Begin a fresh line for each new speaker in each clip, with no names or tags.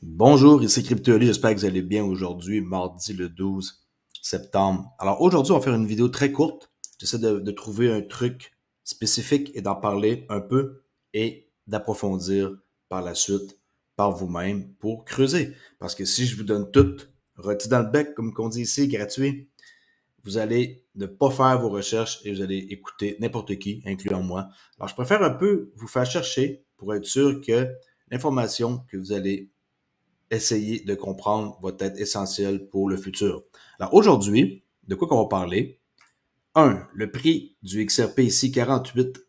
Bonjour, ici Cryptoli, j'espère que vous allez bien aujourd'hui, mardi le 12 septembre. Alors aujourd'hui, on va faire une vidéo très courte. J'essaie de, trouver un truc spécifique et d'en parler un peu et d'approfondir par la suite par vous-même pour creuser. Parce que si je vous donne tout reti dans le bec, comme on dit ici, gratuit, vous allez ne pas faire vos recherches et vous allez écouter n'importe qui, incluant moi. Alors je préfère un peu vous faire chercher pour être sûr que l'information que vous allez essayer de comprendre votre être essentiel pour le futur. Alors aujourd'hui, de quoi qu'on va parler? 1. Le prix du XRP ici, 48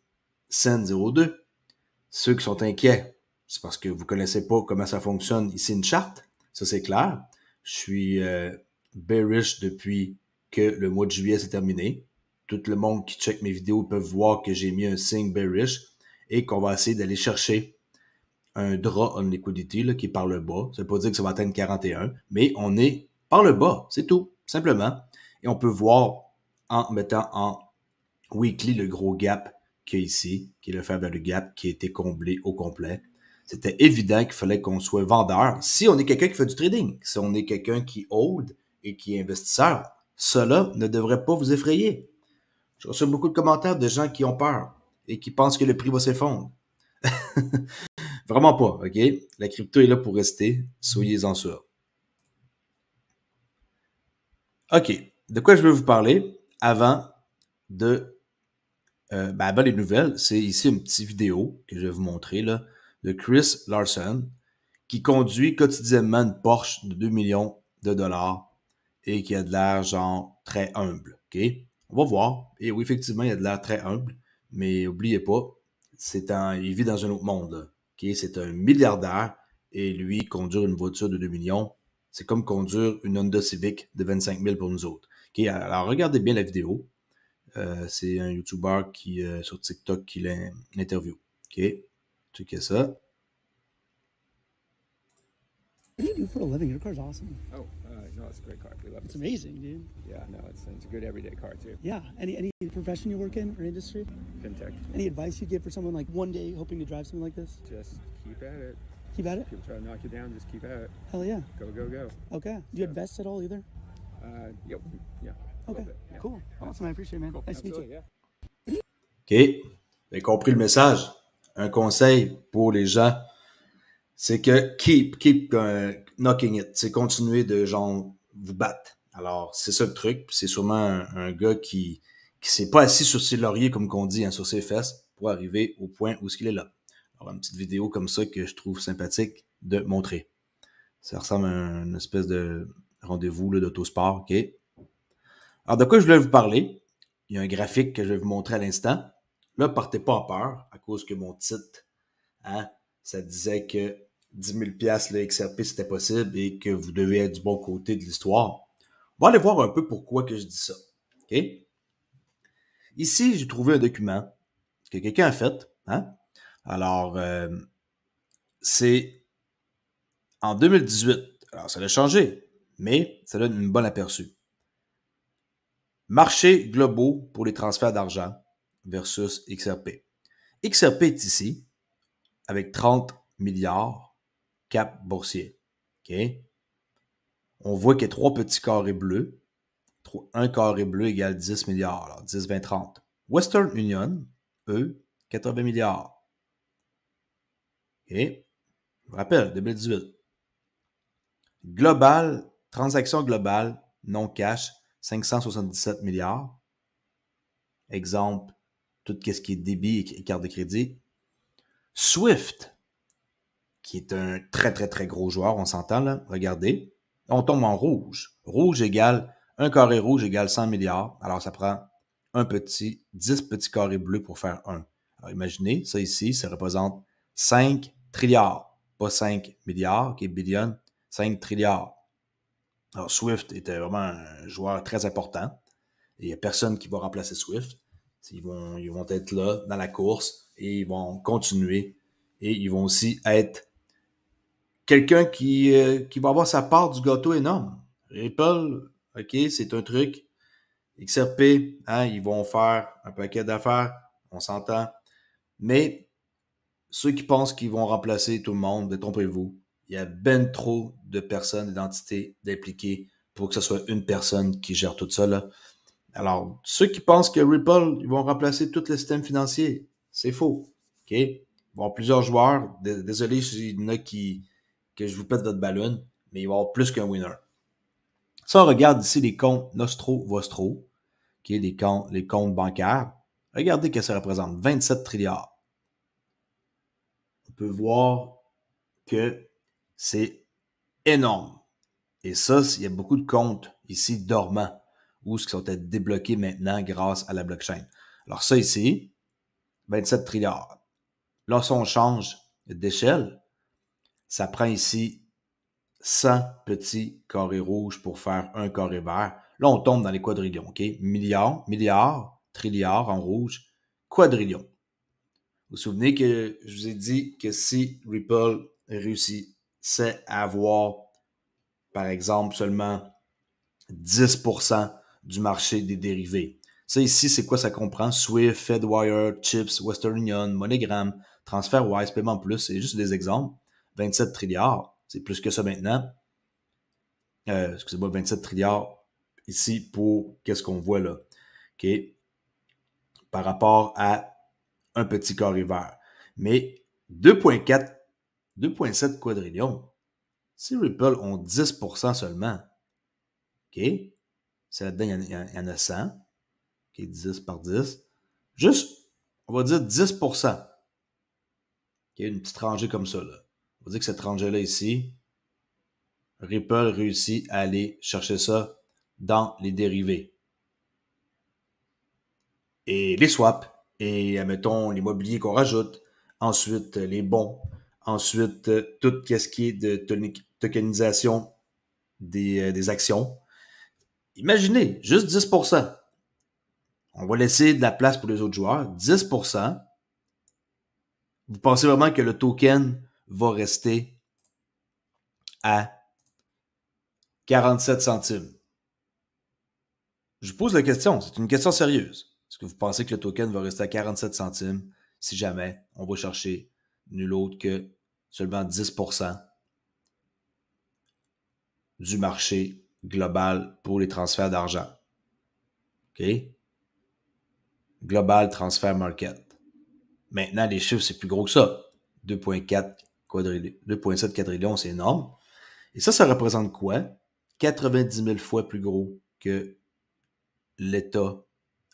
Ceux qui sont inquiets, c'est parce que vous connaissez pas comment ça fonctionne ici une charte. Ça, c'est clair. Je suis euh, bearish depuis que le mois de juillet s'est terminé. Tout le monde qui check mes vidéos peut voir que j'ai mis un signe bearish et qu'on va essayer d'aller chercher un draw on liquidity là, qui est par le bas. Ça ne veut pas dire que ça va atteindre 41, mais on est par le bas, c'est tout, simplement. Et on peut voir en mettant en weekly le gros gap qu'il y ici, qui est le faible gap qui a été comblé au complet. C'était évident qu'il fallait qu'on soit vendeur si on est quelqu'un qui fait du trading, si on est quelqu'un qui hold et qui est investisseur. Cela ne devrait pas vous effrayer. Je reçois beaucoup de commentaires de gens qui ont peur et qui pensent que le prix va s'effondrer. Vraiment pas, OK? La crypto est là pour rester. Soyez-en sûrs. OK. De quoi je veux vous parler avant de. Euh, ben les nouvelles, c'est ici une petite vidéo que je vais vous montrer là, de Chris Larson qui conduit quotidiennement une Porsche de 2 millions de dollars et qui a de l'air genre très humble. OK? On va voir. Et oui, effectivement, il a de l'air très humble, mais n'oubliez pas, c'est un, il vit dans un autre monde. Là c'est un milliardaire et lui, conduire une voiture de 2 millions, c'est comme conduire une Honda Civic de 25 000 pour nous autres. alors, regardez bien la vidéo. Euh, c'est un YouTuber qui, euh, sur TikTok qui l'interview. OK? Checkez ça. What do for awesome. Oh. No, it's a great car. We love it. It's amazing, dude. Yeah, no, it's, it's a good everyday car too. Yeah. Any, any profession you work in or industry? Fintech. Any advice you give for someone like one day hoping to drive something like this? Just keep at it. Keep at it? People try to knock you down, just keep at it. Hell yeah. Go, go, go. Okay. Do you invest at all either? Uh, yep. Yeah. Okay. Yeah. Cool. Awesome. I appreciate it, man. Cool. Nice to meet you. Yeah. OK. Vous avez compris le message. Un conseil pour les gens c'est que keep, keep knocking it. C'est continuer de genre vous battre. Alors, c'est ça le truc. C'est sûrement un, gars qui qui s'est pas assis sur ses lauriers, comme qu'on dit, hein, sur ses fesses, pour arriver au point où ce qu'il est là. Alors, une petite vidéo comme ça que je trouve sympathique de montrer. Ça ressemble à une espèce de rendez-vous d'autosport, OK? Alors, de quoi je voulais vous parler? Il y a un graphique que je vais vous montrer à l'instant. Là, partez pas en peur, à cause que mon titre, hein, ça disait que 10 000 le XRP, c'était possible et que vous devez être du bon côté de l'histoire. On va aller voir un peu pourquoi que je dis ça. OK? Ici, j'ai trouvé un document que quelqu'un a fait. Hein? Alors, euh, c'est en 2018. Alors, ça a changé, mais ça donne une bonne aperçu. Marché globaux pour les transferts d'argent versus XRP. XRP est ici avec 30 milliards cap boursier. Okay? On voit qu'il y a trois petits carrés bleus. Un carré bleu égale 10 milliards, alors 10, 20, 30. Western Union, eux, 80 milliards. et Je vous rappelle, 2018. Global, transaction globale, non cash, 577 milliards. Exemple, tout ce qui est débit et carte de crédit. Swift, qui est un très, très, très gros joueur, on s'entend là, regardez, on tombe en rouge. Rouge égale, un carré rouge égale 100 milliards. Alors, ça prend un petit, 10 petits carrés bleus pour faire un. Alors, imaginez, ça ici, ça représente 5 trilliards, pas 5 milliards, qui est billion, 5 trilliards. Alors, Swift était vraiment un joueur très important. Il n'y a personne qui va remplacer Swift. Ils vont, ils vont être là dans la course et ils vont continuer. Et ils vont aussi être quelqu'un euh, qui, va avoir sa part du gâteau énorme. Ripple, OK, c'est un truc. XRP, hein, ils vont faire un paquet d'affaires, on s'entend. Mais ceux qui pensent qu'ils vont remplacer tout le monde, détrompez-vous. Il y a bien trop de personnes, d'entités d'impliquer pour que ce soit une personne qui gère tout ça. Alors, ceux qui pensent que Ripple, ils vont remplacer tout le système financier, c'est faux. OK? plusieurs joueurs. Désolé s'il y en a qui, que je vous pète votre ballon, mais il va y avoir plus qu'un winner. Ça, on regarde ici les comptes Nostro Vostro, qui est les comptes, les comptes bancaires. Regardez que ça représente 27 trilliards. On peut voir que c'est énorme. Et ça, il y a beaucoup de comptes ici dormants ou ce qui sont être débloqués maintenant grâce à la blockchain. Alors ça ici, 27 trilliards. Lorsqu'on change d'échelle, ça prend ici 100 petits carrés rouges pour faire un carré vert. Là, on tombe dans les quadrillions, OK? Milliards, milliards, trilliards en rouge, quadrillions. Vous vous souvenez que je vous ai dit que si Ripple réussit, c'est avoir, par exemple, seulement 10% du marché des dérivés. Ça ici, c'est quoi ça comprend? Swift, Fedwire, Chips, Western Union, MoneyGram, TransferWise, Paiement Plus, c'est juste des exemples. 27 trilliards, c'est plus que ça maintenant. Euh, excusez-moi, 27 trilliards ici pour qu'est-ce qu'on voit là, OK? Par rapport à un petit carré vert. Mais 2,4, 2,7 quadrillions, si Ripple ont 10 seulement, OK? C'est là-dedans, il y, en, a 100, OK? 10 par 10. Juste, on va dire 10 OK? Une petite rangée comme ça, là dit que cette rangée-là ici, Ripple réussit à aller chercher ça dans les dérivés. Et les swaps, et admettons l'immobilier qu'on rajoute, ensuite les bons, ensuite tout ce qui est de tokenisation des, euh, des actions. Imaginez, juste 10 On va laisser de la place pour les autres joueurs, 10 Vous pensez vraiment que le token va rester à 47 centimes. Je vous pose la question, c'est une question sérieuse. Est-ce que vous pensez que le token va rester à 47 centimes si jamais on va chercher nul autre que seulement 10 du marché global pour les transferts d'argent? OK? Global Transfer Market. Maintenant, les chiffres, c'est plus gros que ça. 2,4 2,7 quadrillions, c'est énorme. Et ça, ça représente quoi? 90 000 fois plus gros que l'État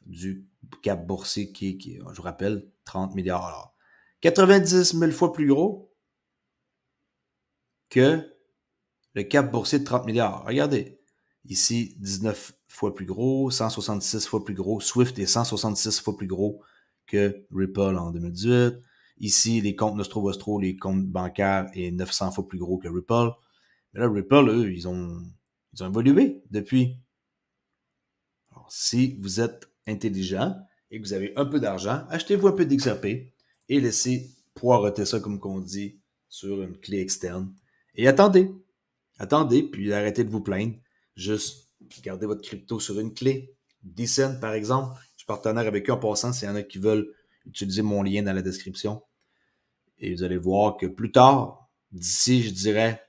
du cap boursier qui, qui, je vous rappelle, 30 milliards. Alors, 90 000 fois plus gros que le cap boursier de 30 milliards. Regardez, ici, 19 fois plus gros, 166 fois plus gros. Swift est 166 fois plus gros que Ripple en 2018. Ici, les comptes Nostro les comptes bancaires est 900 fois plus gros que Ripple. Mais là, Ripple, eux, ils ont, ont évolué depuis. Alors, si vous êtes intelligent et que vous avez un peu d'argent, achetez-vous un peu d'XRP et laissez poireter ça, comme qu'on dit, sur une clé externe. Et attendez. Attendez, puis arrêtez de vous plaindre. Juste gardez votre crypto sur une clé. Decent, par exemple. Je suis partenaire avec eux en passant s'il y en a qui veulent utiliser mon lien dans la description. Et vous allez voir que plus tard, d'ici, je dirais,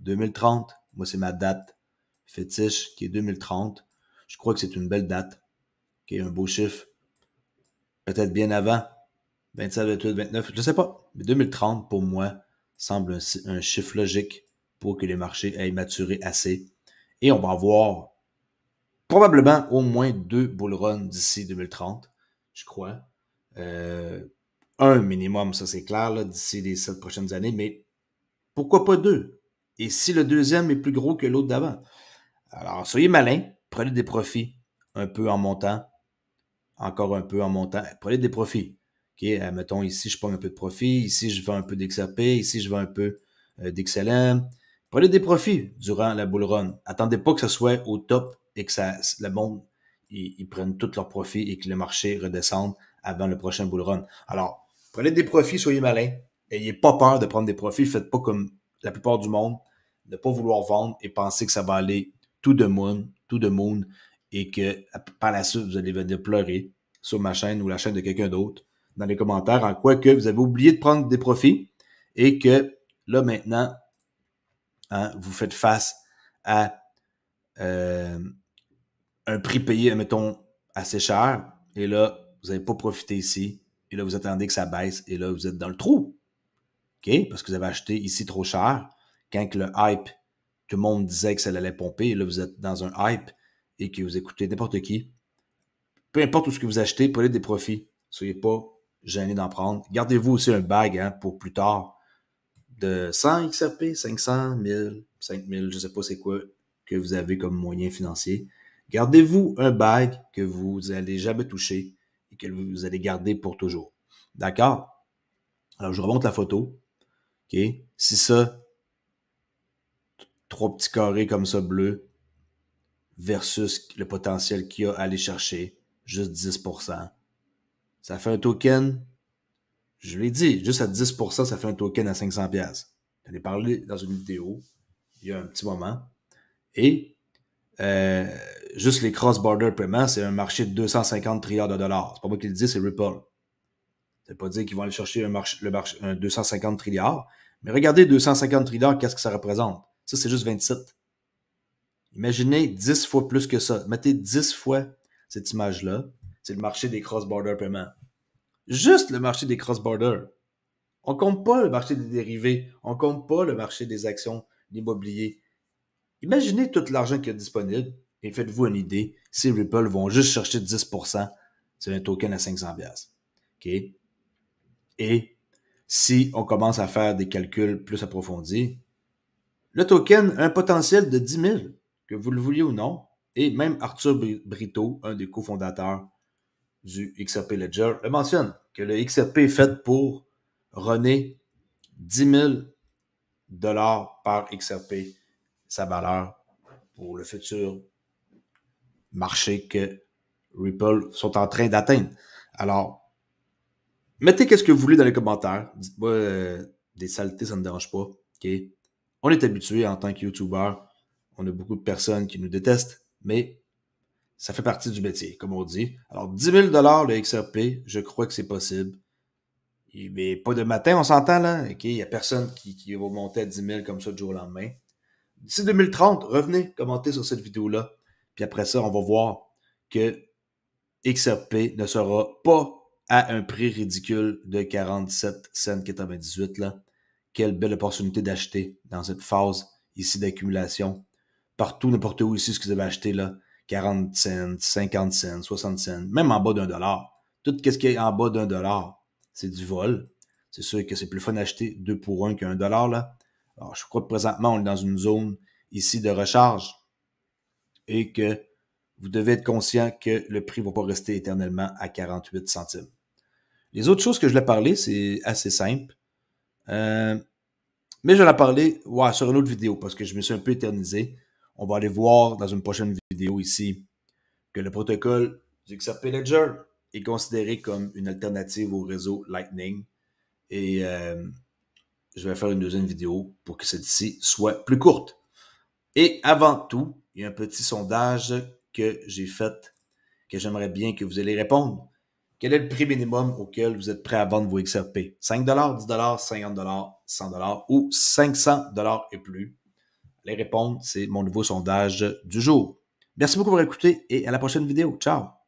2030, moi, c'est ma date fétiche qui est 2030. Je crois que c'est une belle date, qui est un beau chiffre. Peut-être bien avant, 27, 28, 29, je ne sais pas. Mais 2030, pour moi, semble un, chiffre logique pour que les marchés aillent maturer assez. Et on va avoir probablement au moins deux bull d'ici 2030, je crois. Euh, un minimum, ça c'est clair, d'ici les sept prochaines années, mais pourquoi pas deux? Et si le deuxième est plus gros que l'autre d'avant? Alors, soyez malin, prenez des profits un peu en montant, encore un peu en montant, prenez des profits. ok euh, Mettons ici, je prends un peu de profit, ici, je vends un peu d'XAP, ici, je vends un peu euh, d'XLM. Prenez des profits durant la bull run. Attendez pas que ça soit au top et que le monde, ils, prennent tous leurs profits et que le marché redescende avant le prochain bull run. Alors, Prenez des profits, soyez malins. Ayez pas peur de prendre des profits. Faites pas comme la plupart du monde, ne pas vouloir vendre et penser que ça va aller tout de monde, tout de monde et que par la suite, vous allez venir pleurer sur ma chaîne ou la chaîne de quelqu'un d'autre dans les commentaires en quoi que vous avez oublié de prendre des profits et que là maintenant, hein, vous faites face à euh, un prix payé, mettons, assez cher. Et là, vous n'avez pas profité ici et là, vous attendez que ça baisse, et là, vous êtes dans le trou. OK? Parce que vous avez acheté ici trop cher. Quand le hype, tout le monde disait que ça allait pomper, et là, vous êtes dans un hype et que vous écoutez n'importe qui. Peu importe où ce que vous achetez, prenez des profits. Soyez pas gênés d'en prendre. Gardez-vous aussi un bag hein, pour plus tard de 100 XRP, 500, 1000, 5000, je ne sais pas c'est quoi que vous avez comme moyen financier. Gardez-vous un bag que vous n'allez jamais toucher que vous allez garder pour toujours. D'accord? Alors, je remonte la photo. OK? Si ça, trois petits carrés comme ça bleus, versus le potentiel qu'il y a à aller chercher, juste 10 Ça fait un token, je l'ai dit, juste à 10 ça fait un token à 500 J'en ai parlé dans une vidéo il y a un petit moment. Et euh, juste les cross-border payments, c'est un marché de 250 trilliards de dollars. C'est pas moi qui le dis, c'est Ripple. veut pas dire qu'ils vont aller chercher un, marché, le marché, 250 trilliards. Mais regardez 250 trilliards, qu'est-ce que ça représente? Ça, c'est juste 27. Imaginez 10 fois plus que ça. Mettez 10 fois cette image-là. C'est le marché des cross-border payments. Juste le marché des cross-border. On compte pas le marché des dérivés. On compte pas le marché des actions, l'immobilier. Imaginez tout l'argent qui est disponible et faites-vous une idée, si Ripple vont juste chercher 10%, c'est un token à 500$. OK? Et si on commence à faire des calculs plus approfondis, le token a un potentiel de 10 000, que vous le vouliez ou non. Et même Arthur Brito, un des cofondateurs du XRP Ledger, le mentionne que le XRP est fait pour René 10 000 dollars par XRP, sa valeur pour le futur marché que Ripple sont en train d'atteindre. Alors, mettez qu'est-ce que vous voulez dans les commentaires. Dites-moi euh, des saletés, ça ne me dérange pas. Okay? On est habitué en tant que YouTuber. On a beaucoup de personnes qui nous détestent, mais ça fait partie du métier, comme on dit. Alors, 10 000 le XRP, je crois que c'est possible. Mais pas de matin, on s'entend là. Il n'y a personne qui, qui va monter à 10 000 comme ça du jour au lendemain. D'ici 2030, revenez commenter sur cette vidéo-là. Et après ça, on va voir que XRP ne sera pas à un prix ridicule de 47,98 là. Quelle belle opportunité d'acheter dans cette phase ici d'accumulation. Partout, n'importe où ici, ce que vous avez acheté là, 40 cents, 50 cents, 60 cents, même en bas d'un dollar. Tout ce qui est en bas d'un dollar, c'est du vol. C'est sûr que c'est plus fun d'acheter deux pour un qu'un dollar là. Alors, je crois que présentement, on est dans une zone ici de recharge et que vous devez être conscient que le prix ne va pas rester éternellement à 48 centimes. Les autres choses que je l'ai parlé, c'est assez simple. Euh, mais je l'ai parlé ouais, sur une autre vidéo parce que je me suis un peu éternisé. On va aller voir dans une prochaine vidéo ici que le protocole du XRP Ledger est considéré comme une alternative au réseau Lightning. Et euh, je vais faire une deuxième vidéo pour que celle-ci soit plus courte. Et avant tout, il y a un petit sondage que j'ai fait que j'aimerais bien que vous allez répondre. Quel est le prix minimum auquel vous êtes prêt à vendre vos XRP? 5 10 50 100 ou 500 et plus? Allez répondre, c'est mon nouveau sondage du jour. Merci beaucoup pour écouter et à la prochaine vidéo. Ciao!